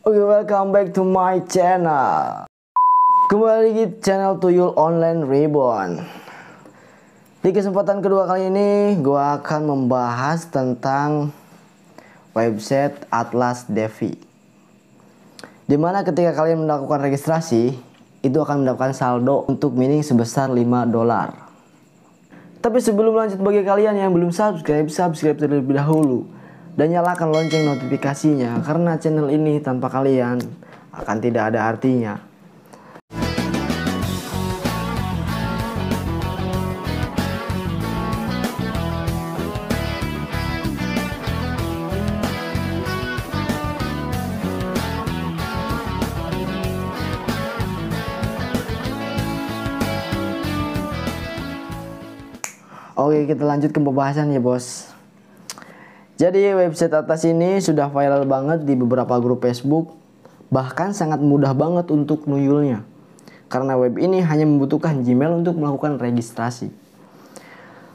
Oke, okay, welcome back to my channel. Kembali lagi di channel Tuyul Online Reborn. Di kesempatan kedua kali ini, gua akan membahas tentang website Atlas Devi. Dimana ketika kalian melakukan registrasi, itu akan mendapatkan saldo untuk mining sebesar 5 dolar. Tapi sebelum lanjut bagi kalian yang belum subscribe, subscribe terlebih dahulu dan nyalakan lonceng notifikasinya karena channel ini tanpa kalian akan tidak ada artinya. Oke, kita lanjut ke pembahasan ya, Bos. Jadi website atas ini sudah viral banget di beberapa grup Facebook, bahkan sangat mudah banget untuk nuyulnya. Karena web ini hanya membutuhkan Gmail untuk melakukan registrasi.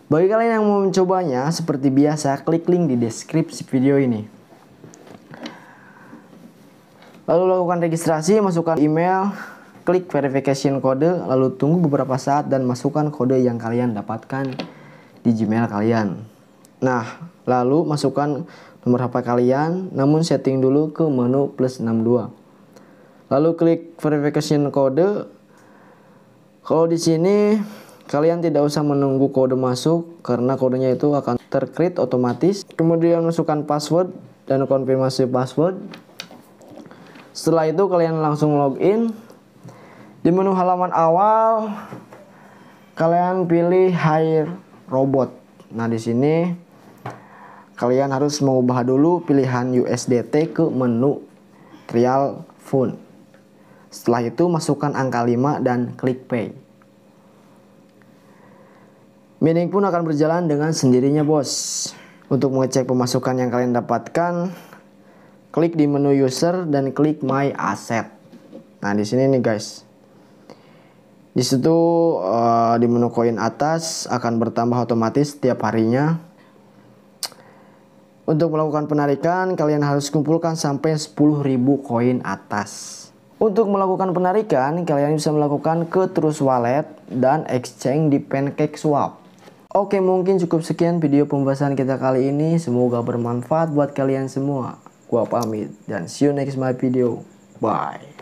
Bagi kalian yang mau mencobanya, seperti biasa klik link di deskripsi video ini. Lalu lakukan registrasi, masukkan email, klik verification kode, lalu tunggu beberapa saat dan masukkan kode yang kalian dapatkan di Gmail kalian. Nah, Lalu masukkan nomor HP kalian, namun setting dulu ke menu plus 62. Lalu klik verification kode. Kalau di sini kalian tidak usah menunggu kode masuk karena kodenya itu akan terkrit otomatis. Kemudian masukkan password dan konfirmasi password. Setelah itu kalian langsung login. Di menu halaman awal kalian pilih hire robot. Nah, di sini kalian harus mengubah dulu pilihan USDT ke menu trial fund. Setelah itu masukkan angka 5 dan klik pay. Mining pun akan berjalan dengan sendirinya bos. Untuk mengecek pemasukan yang kalian dapatkan, klik di menu user dan klik my asset. Nah, di sini nih guys. Di situ uh, di menu koin atas akan bertambah otomatis setiap harinya untuk melakukan penarikan, kalian harus kumpulkan sampai 10.000 koin atas. Untuk melakukan penarikan, kalian bisa melakukan ke Trust Wallet dan exchange di Pancake Swap. Oke, mungkin cukup sekian video pembahasan kita kali ini. Semoga bermanfaat buat kalian semua. Gua pamit dan see you next my video. Bye.